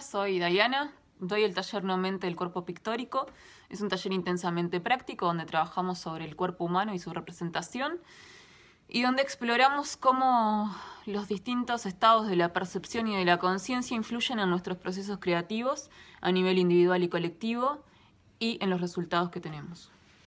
soy Diana. doy el taller No Mente del Cuerpo Pictórico. Es un taller intensamente práctico donde trabajamos sobre el cuerpo humano y su representación y donde exploramos cómo los distintos estados de la percepción y de la conciencia influyen en nuestros procesos creativos a nivel individual y colectivo y en los resultados que tenemos.